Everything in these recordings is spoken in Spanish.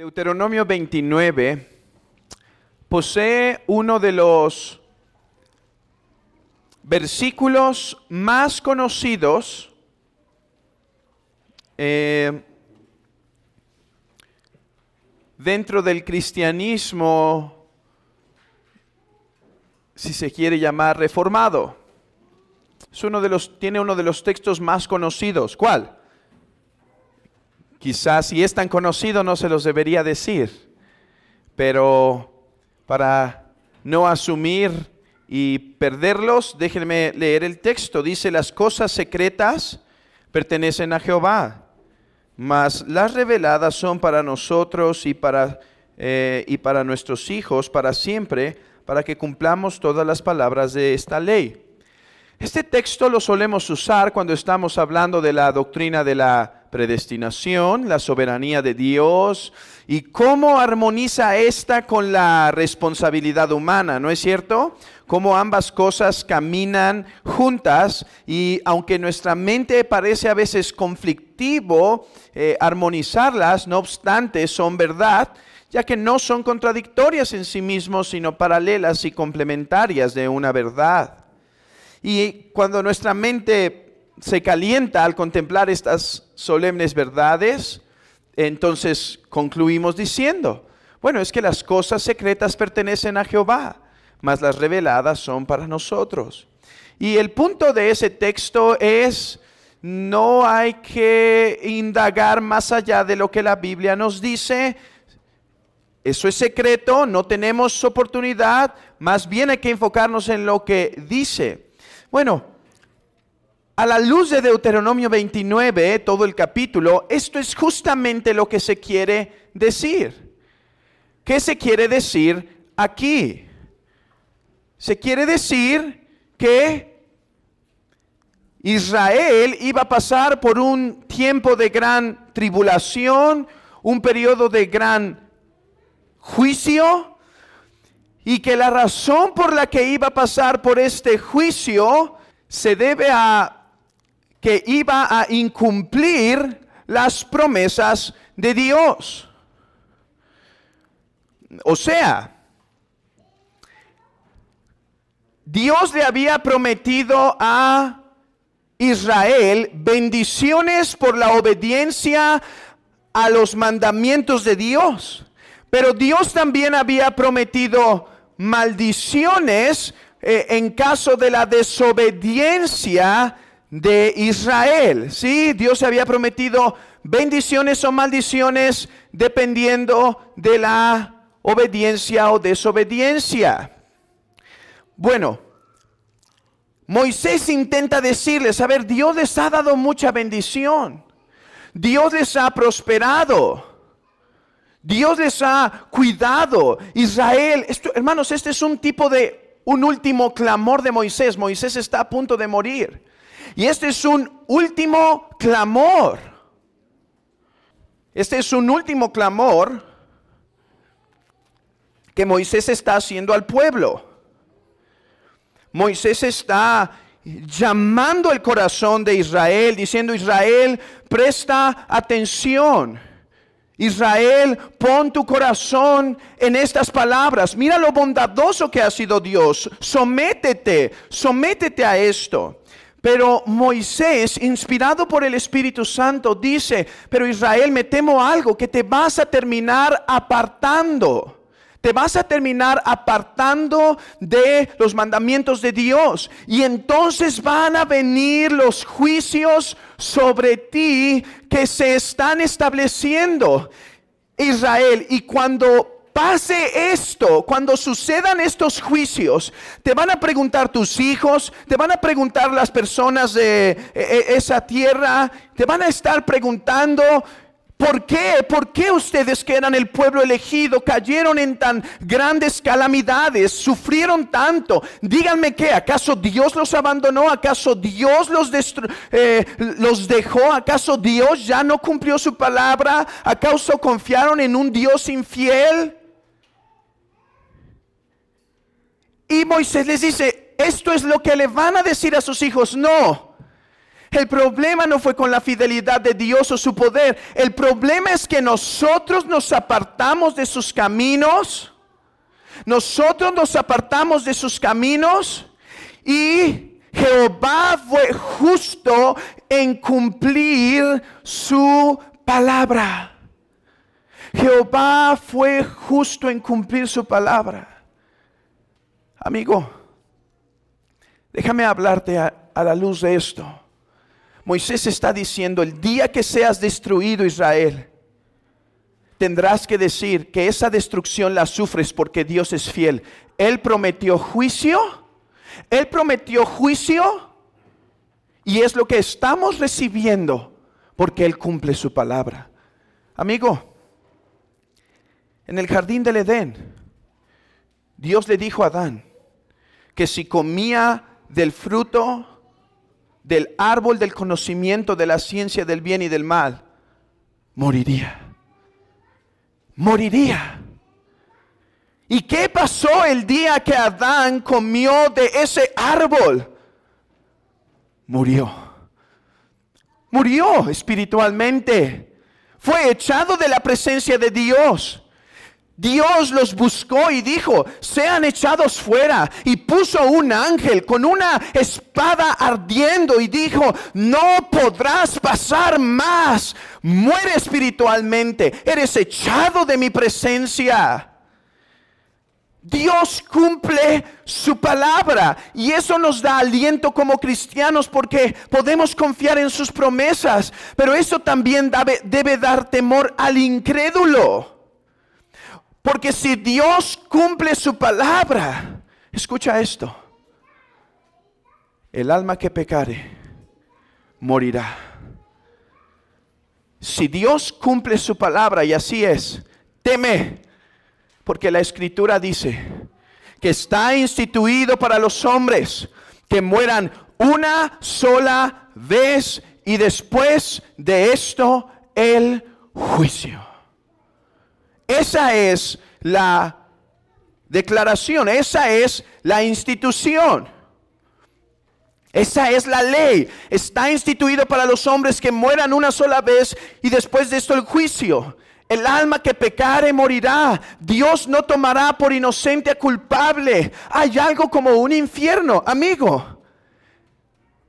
Deuteronomio 29 posee uno de los versículos más conocidos eh, dentro del cristianismo, si se quiere llamar reformado. Es uno de los, tiene uno de los textos más conocidos. ¿Cuál? Quizás si es tan conocido no se los debería decir, pero para no asumir y perderlos, déjenme leer el texto. Dice, las cosas secretas pertenecen a Jehová, mas las reveladas son para nosotros y para, eh, y para nuestros hijos para siempre, para que cumplamos todas las palabras de esta ley. Este texto lo solemos usar cuando estamos hablando de la doctrina de la predestinación, la soberanía de Dios y cómo armoniza esta con la responsabilidad humana, ¿no es cierto? Cómo ambas cosas caminan juntas y aunque nuestra mente parece a veces conflictivo, eh, armonizarlas, no obstante, son verdad ya que no son contradictorias en sí mismos, sino paralelas y complementarias de una verdad. Y cuando nuestra mente se calienta al contemplar estas solemnes verdades, entonces concluimos diciendo, bueno, es que las cosas secretas pertenecen a Jehová, mas las reveladas son para nosotros. Y el punto de ese texto es, no hay que indagar más allá de lo que la Biblia nos dice. Eso es secreto, no tenemos oportunidad, más bien hay que enfocarnos en lo que dice. Bueno, a la luz de Deuteronomio 29, todo el capítulo, esto es justamente lo que se quiere decir. ¿Qué se quiere decir aquí? Se quiere decir que Israel iba a pasar por un tiempo de gran tribulación, un periodo de gran juicio, y que la razón por la que iba a pasar por este juicio se debe a que iba a incumplir las promesas de Dios. O sea, Dios le había prometido a Israel bendiciones por la obediencia a los mandamientos de Dios. Pero Dios también había prometido maldiciones eh, en caso de la desobediencia de Israel. Sí, Dios había prometido bendiciones o maldiciones dependiendo de la obediencia o desobediencia. Bueno, Moisés intenta decirles, a ver, Dios les ha dado mucha bendición. Dios les ha prosperado. Dios les ha cuidado. Israel, hermanos, este es un tipo de un último clamor de Moisés. Moisés está a punto de morir. Y este es un último clamor. Este es un último clamor que Moisés está haciendo al pueblo. Moisés está llamando el corazón de Israel, diciendo, Israel, presta atención. Israel, pon tu corazón en estas palabras. Mira lo bondadoso que ha sido Dios. Sométete, sométete a esto. Pero Moisés, inspirado por el Espíritu Santo, dice, pero Israel, me temo algo, que te vas a terminar apartando. Te vas a terminar apartando de los mandamientos de Dios. Y entonces van a venir los juicios sobre ti que se están estableciendo. Israel, y cuando Hace esto, cuando sucedan estos juicios, te van a preguntar tus hijos, te van a preguntar las personas de e, e, esa tierra, te van a estar preguntando, ¿Por qué? ¿Por qué ustedes que eran el pueblo elegido cayeron en tan grandes calamidades? ¿Sufrieron tanto? Díganme qué, ¿acaso Dios los abandonó? ¿Acaso Dios los, eh, los dejó? ¿Acaso Dios ya no cumplió su palabra? ¿Acaso confiaron en un Dios infiel? Y Moisés les dice, esto es lo que le van a decir a sus hijos. No, el problema no fue con la fidelidad de Dios o su poder. El problema es que nosotros nos apartamos de sus caminos. Nosotros nos apartamos de sus caminos y Jehová fue justo en cumplir su palabra. Jehová fue justo en cumplir su palabra. Amigo, déjame hablarte a, la luz de esto. Moisés está diciendo, el día que seas destruido Israel, tendrás que decir que esa destrucción la sufres porque Dios es fiel. Él prometió juicio, Él prometió juicio y es lo que estamos recibiendo porque Él cumple su palabra. Amigo, en el jardín del Edén, Dios le dijo a Adán, que si comía del fruto del árbol del conocimiento de la ciencia del bien y del mal, moriría. Moriría. ¿Y qué pasó el día que Adán comió de ese árbol? Murió. Murió espiritualmente. Fue echado de la presencia de Dios. Dios los buscó y dijo, sean echados fuera. Y puso un ángel con una espada ardiendo y dijo, no podrás pasar más. Muere espiritualmente. Eres echado de mi presencia. Dios cumple su palabra y eso nos da aliento como cristianos porque podemos confiar en sus promesas, pero eso también debe, dar temor al incrédulo. Porque si Dios cumple su palabra, escucha esto, el alma que pecare morirá. Si Dios cumple su palabra, y así es, teme, porque la escritura dice que está instituido para los hombres que mueran una sola vez y después de esto el juicio. Esa es la declaración, esa es la institución. Esa es la ley. Está instituido para los hombres que mueran una sola vez y después de esto el juicio. El alma que pecare morirá. Dios no tomará por inocente a culpable. Hay algo como un infierno, amigo.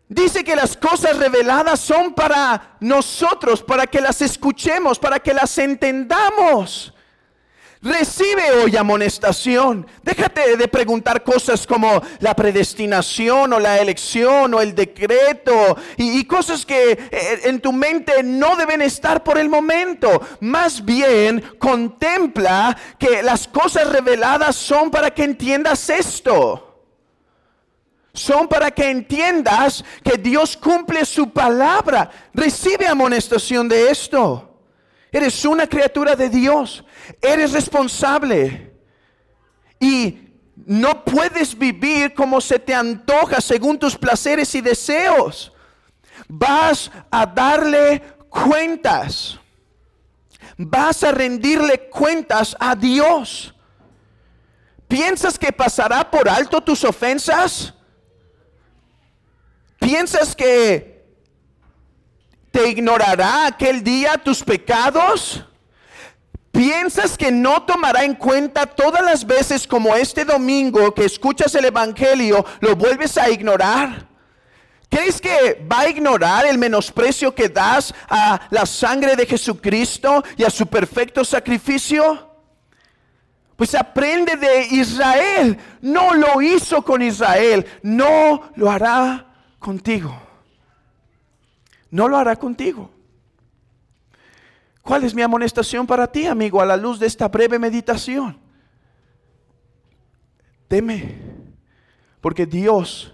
Dice que las cosas reveladas son para nosotros, para que las escuchemos, para que las entendamos. Recibe hoy amonestación. Déjate de preguntar cosas como la predestinación o la elección o el decreto y, cosas que eh, en tu mente no deben estar por el momento. Más bien contempla que las cosas reveladas son para que entiendas esto. Son para que entiendas que Dios cumple su palabra. Recibe amonestación de esto. Eres una criatura de Dios. Eres responsable. Y no puedes vivir como se te antoja según tus placeres y deseos. Vas a darle cuentas. Vas a rendirle cuentas a Dios. ¿Piensas que pasará por alto tus ofensas? ¿Piensas que te ignorará aquel día tus pecados? ¿Piensas que no tomará en cuenta todas las veces como este domingo que escuchas el Evangelio lo vuelves a ignorar? ¿Crees que va a ignorar el menosprecio que das a la sangre de Jesucristo y a su perfecto sacrificio? Pues aprende de Israel. No lo hizo con Israel. No lo hará contigo. No lo hará contigo. ¿Cuál es mi amonestación para ti, amigo, a la luz de esta breve meditación? Teme, porque Dios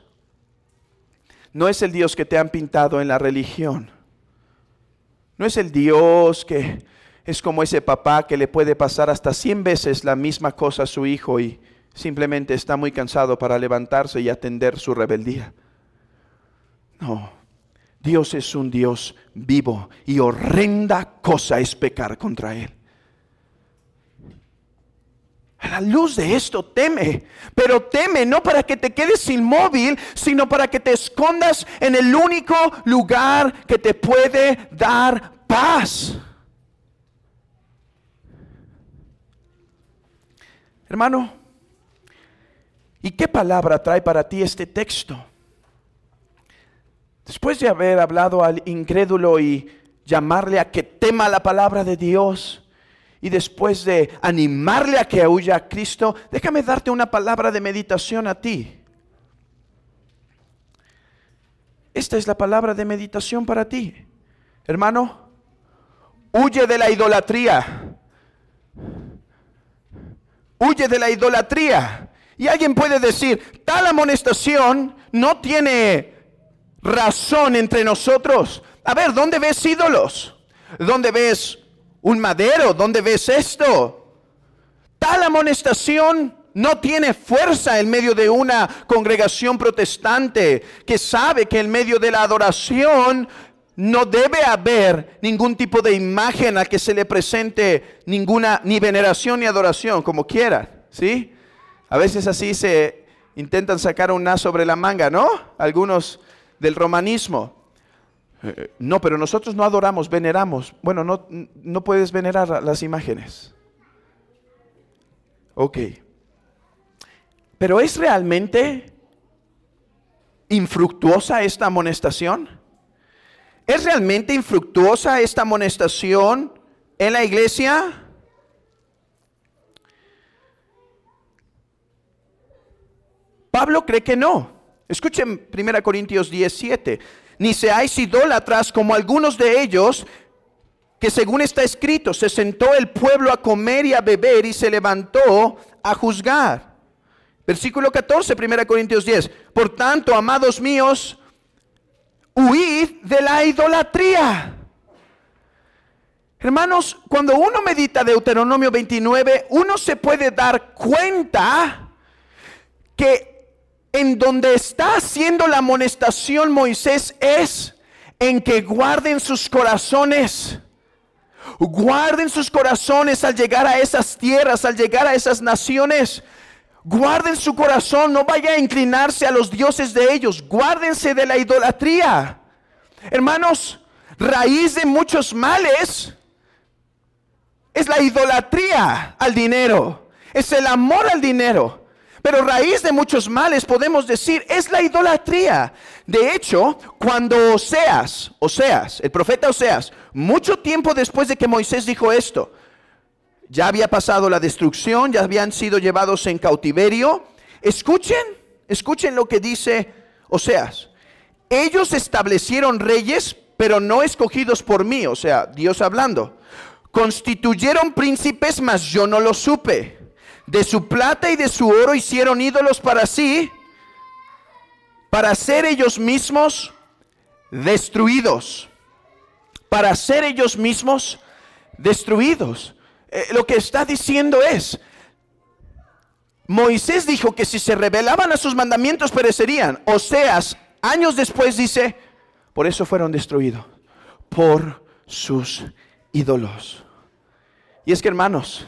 no es el Dios que te han pintado en la religión. No es el Dios que es como ese papá que le puede pasar hasta 100 veces la misma cosa a su hijo y simplemente está muy cansado para levantarse y atender su rebeldía. No. Dios es un Dios vivo y horrenda cosa es pecar contra Él. A la luz de esto teme, pero teme no para que te quedes inmóvil, sino para que te escondas en el único lugar que te puede dar paz. Hermano, ¿y qué palabra trae para ti este texto? Después de haber hablado al incrédulo y llamarle a que tema la palabra de Dios, y después de animarle a que huya a Cristo, déjame darte una palabra de meditación a ti. Esta es la palabra de meditación para ti. Hermano, huye de la idolatría. Huye de la idolatría. Y alguien puede decir, tal amonestación no tiene razón entre nosotros. A ver, ¿dónde ves ídolos? ¿Dónde ves un madero? ¿Dónde ves esto? Tal amonestación no tiene fuerza en medio de una congregación protestante que sabe que en medio de la adoración no debe haber ningún tipo de imagen a que se le presente ninguna ni veneración ni adoración, como quiera, ¿sí? A veces así se intentan sacar un as sobre la manga, ¿no? Algunos del romanismo. Eh, no, pero nosotros no adoramos, veneramos. Bueno, no, no puedes venerar las imágenes. Ok. Pero ¿es realmente infructuosa esta amonestación? ¿Es realmente infructuosa esta amonestación en la iglesia? Pablo cree que no. Escuchen 1 Corintios 17. Ni seáis idólatras como algunos de ellos, que según está escrito, se sentó el pueblo a comer y a beber y se levantó a juzgar. Versículo 14, 1 Corintios 10. Por tanto, amados míos, huid de la idolatría. Hermanos, cuando uno medita Deuteronomio 29, uno se puede dar cuenta que en donde está haciendo la amonestación Moisés es en que guarden sus corazones. Guarden sus corazones al llegar a esas tierras, al llegar a esas naciones. Guarden su corazón, no vaya a inclinarse a los dioses de ellos. Guárdense de la idolatría. Hermanos, raíz de muchos males es la idolatría al dinero. Es el amor al dinero. Pero raíz de muchos males, podemos decir, es la idolatría. De hecho, cuando Oseas, Oseas, el profeta Oseas, mucho tiempo después de que Moisés dijo esto, ya había pasado la destrucción, ya habían sido llevados en cautiverio. Escuchen, escuchen lo que dice Oseas. Ellos establecieron reyes, pero no escogidos por mí, o sea, Dios hablando. Constituyeron príncipes, mas yo no lo supe de su plata y de su oro hicieron ídolos para sí, para ser ellos mismos destruidos. Para ser ellos mismos destruidos. Eh, lo que está diciendo es, Moisés dijo que si se rebelaban a sus mandamientos perecerían. O sea años después dice, por eso fueron destruidos, por sus ídolos. Y es que hermanos,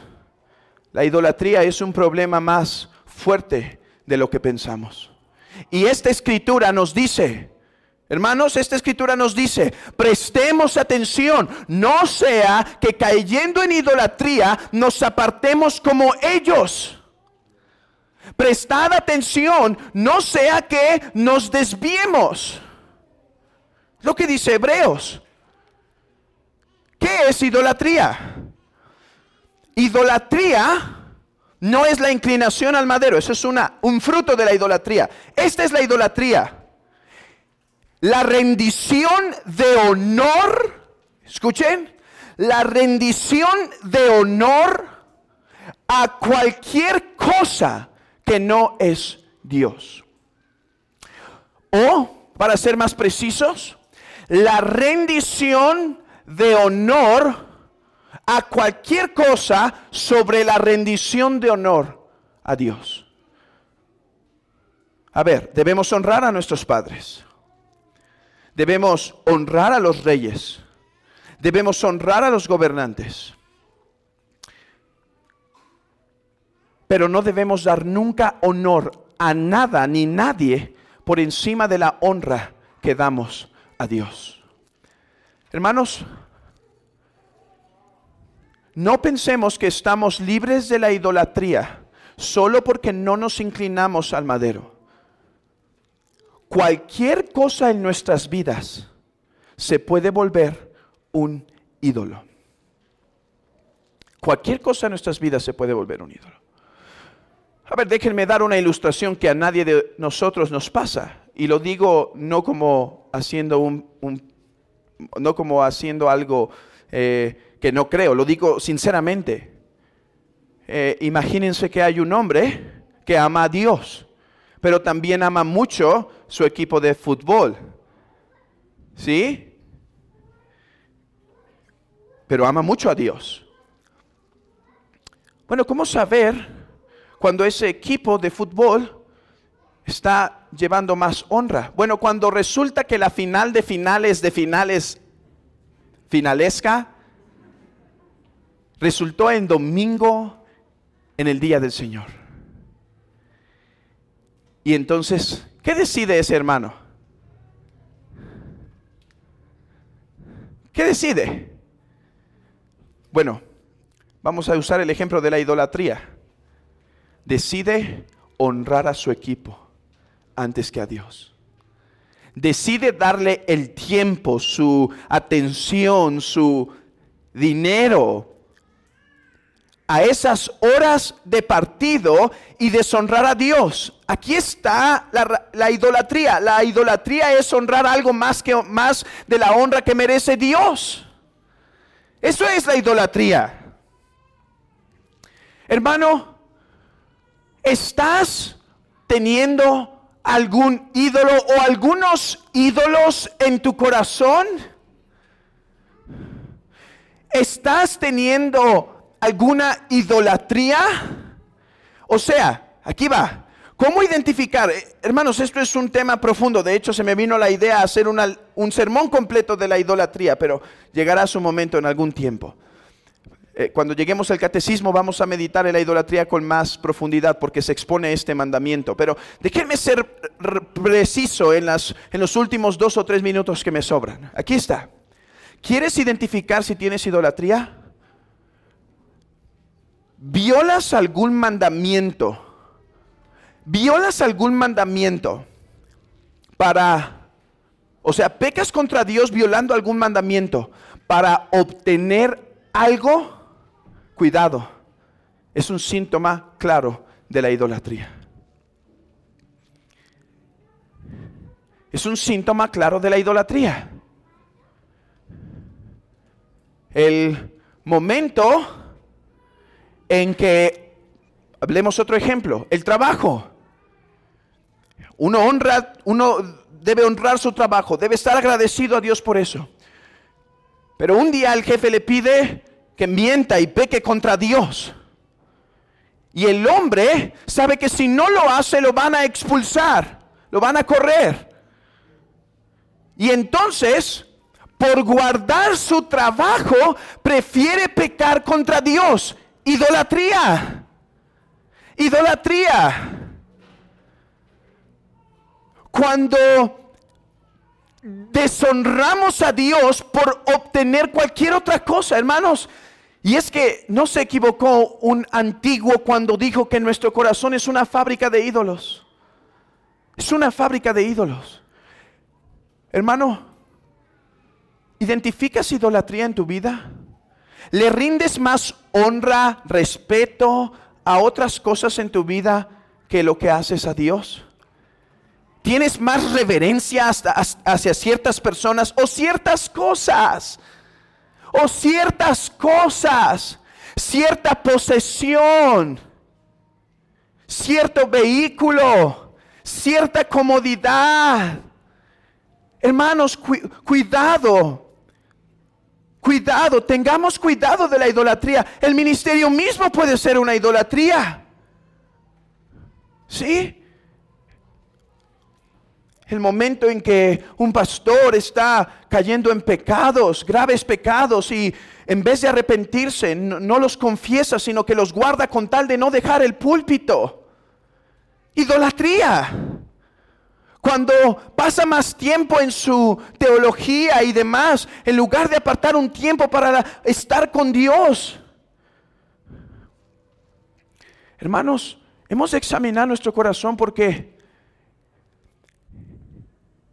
la idolatría es un problema más fuerte de lo que pensamos. Y esta escritura nos dice, hermanos, esta escritura nos dice, prestemos atención, no sea que cayendo en idolatría nos apartemos como ellos. Prestad atención, no sea que nos desviemos. Lo que dice Hebreos. ¿Qué es idolatría? Idolatría no es la inclinación al madero, eso es una, un fruto de la idolatría. Esta es la idolatría. La rendición de honor, escuchen, la rendición de honor a cualquier cosa que no es Dios. O, para ser más precisos, la rendición de honor a cualquier cosa sobre la rendición de honor a Dios. A ver, debemos honrar a nuestros padres. Debemos honrar a los reyes. Debemos honrar a los gobernantes. Pero no debemos dar nunca honor a nada ni nadie por encima de la honra que damos a Dios. Hermanos, no pensemos que estamos libres de la idolatría solo porque no nos inclinamos al madero. Cualquier cosa en nuestras vidas se puede volver un ídolo. Cualquier cosa en nuestras vidas se puede volver un ídolo. A ver, déjenme dar una ilustración que a nadie de nosotros nos pasa. Y lo digo no como haciendo un, no como haciendo algo eh, que no creo, lo digo sinceramente. Eh, imagínense que hay un hombre que ama a Dios, pero también ama mucho su equipo de fútbol. ¿Sí? Pero ama mucho a Dios. Bueno, ¿cómo saber cuando ese equipo de fútbol está llevando más honra? Bueno, cuando resulta que la final de finales de finales finalesca, resultó en domingo en el día del Señor. Y entonces, ¿qué decide ese hermano? ¿Qué decide? Bueno, vamos a usar el ejemplo de la idolatría. Decide honrar a su equipo antes que a Dios. Decide darle el tiempo, su atención, su dinero, a esas horas de partido y deshonrar a Dios. Aquí está la, la, idolatría. La idolatría es honrar algo más, que, más de la honra que merece Dios. Eso es la idolatría. Hermano, ¿estás teniendo algún ídolo o algunos ídolos en tu corazón? ¿Estás teniendo alguna idolatría? O sea, aquí va. ¿Cómo identificar? Eh, hermanos, esto es un tema profundo. De hecho, se me vino la idea hacer un sermón completo de la idolatría, pero llegará su momento en algún tiempo. Eh, cuando lleguemos al catecismo vamos a meditar en la idolatría con más profundidad porque se expone este mandamiento. Pero déjenme ser preciso en, en los últimos dos o tres minutos que me sobran. Aquí está. ¿Quieres identificar si tienes idolatría? violas algún mandamiento, violas algún mandamiento para, o sea, pecas contra Dios violando algún mandamiento para obtener algo, cuidado, es un síntoma claro de la idolatría. Es un síntoma claro de la idolatría. El momento en que, hablemos otro ejemplo, el trabajo. Uno honra, uno debe honrar su trabajo, debe estar agradecido a Dios por eso. Pero un día el jefe le pide que mienta y peque contra Dios. Y el hombre sabe que si no lo hace lo van a expulsar, lo van a correr. Y entonces, por guardar su trabajo, prefiere pecar contra Dios Idolatría. Idolatría. Cuando deshonramos a Dios por obtener cualquier otra cosa, hermanos. Y es que no se equivocó un antiguo cuando dijo que nuestro corazón es una fábrica de ídolos. Es una fábrica de ídolos. Hermano, ¿identificas idolatría en tu vida? ¿Le rindes más honra, respeto a otras cosas en tu vida que lo que haces a Dios? ¿Tienes más reverencia hacia ciertas personas o ciertas cosas? ¿O ciertas cosas? ¿Cierta posesión? ¿Cierto vehículo? ¿Cierta comodidad? Hermanos, cuidado Cuidado, tengamos cuidado de la idolatría. El ministerio mismo puede ser una idolatría. ¿Sí? El momento en que un pastor está cayendo en pecados, graves pecados, y en vez de arrepentirse, no, los confiesa, sino que los guarda con tal de no dejar el púlpito. Idolatría. Cuando pasa más tiempo en su teología y demás, en lugar de apartar un tiempo para estar con Dios. Hermanos, hemos de examinar nuestro corazón porque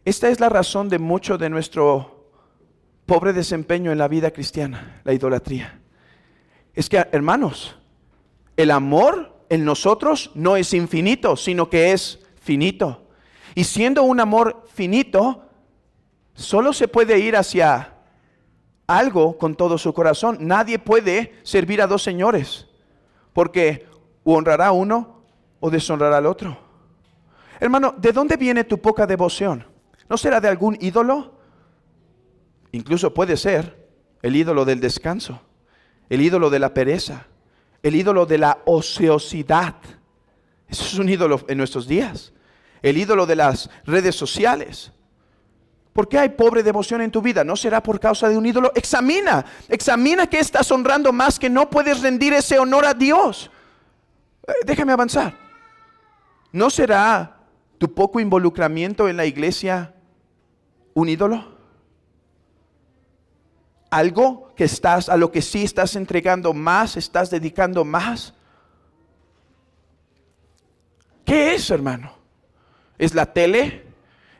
esta es la razón de mucho de nuestro pobre desempeño en la vida cristiana, la idolatría. Es que, hermanos, el amor en nosotros no es infinito, sino que es finito. Y siendo un amor finito, solo se puede ir hacia algo con todo su corazón. Nadie puede servir a dos señores, porque honrará a uno o deshonrará al otro. Hermano, ¿de dónde viene tu poca devoción? ¿No será de algún ídolo? Incluso puede ser el ídolo del descanso, el ídolo de la pereza, el ídolo de la ociosidad. Eso es un ídolo en nuestros días el ídolo de las redes sociales. ¿Por qué hay pobre devoción en tu vida? ¿No será por causa de un ídolo? Examina, examina que estás honrando más que no puedes rendir ese honor a Dios. Eh, déjame avanzar. ¿No será tu poco involucramiento en la iglesia un ídolo? Algo que estás, a lo que sí estás entregando más, estás dedicando más. ¿Qué es, hermano? ¿Es la tele?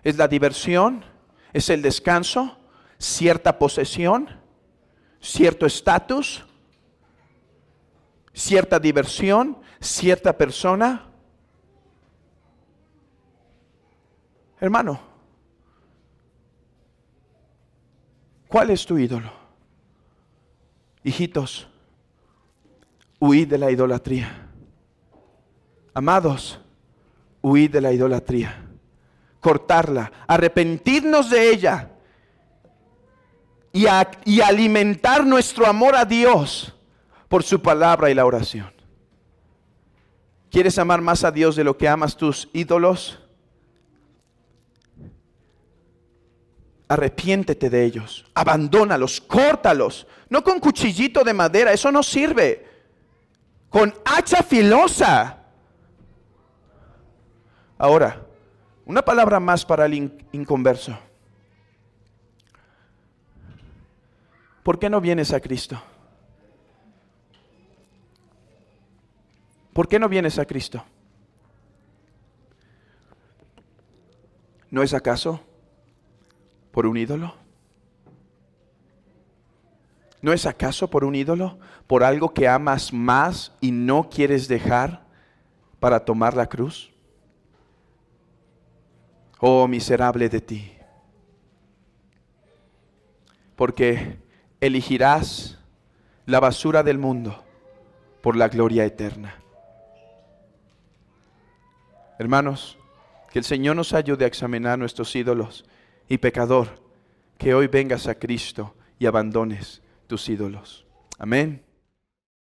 ¿Es la diversión? ¿Es el descanso? ¿Cierta posesión? ¿Cierto estatus? ¿Cierta diversión? ¿Cierta persona? Hermano, ¿cuál es tu ídolo? Hijitos, huid de la idolatría. Amados, huir de la idolatría, cortarla, arrepentirnos de ella y, y alimentar nuestro amor a Dios por su palabra y la oración. ¿Quieres amar más a Dios de lo que amas tus ídolos? Arrepiéntete de ellos, abandónalos, córtalos, no con cuchillito de madera, eso no sirve. Con hacha filosa, Ahora, una palabra más para el inconverso. ¿Por qué no vienes a Cristo? ¿Por qué no vienes a Cristo? ¿No es acaso por un ídolo? ¿No es acaso por un ídolo? ¿Por algo que amas más y no quieres dejar para tomar la cruz? Oh miserable de ti, porque elegirás la basura del mundo por la gloria eterna. Hermanos, que el Señor nos ayude a examinar nuestros ídolos y pecador, que hoy vengas a Cristo y abandones tus ídolos. Amén.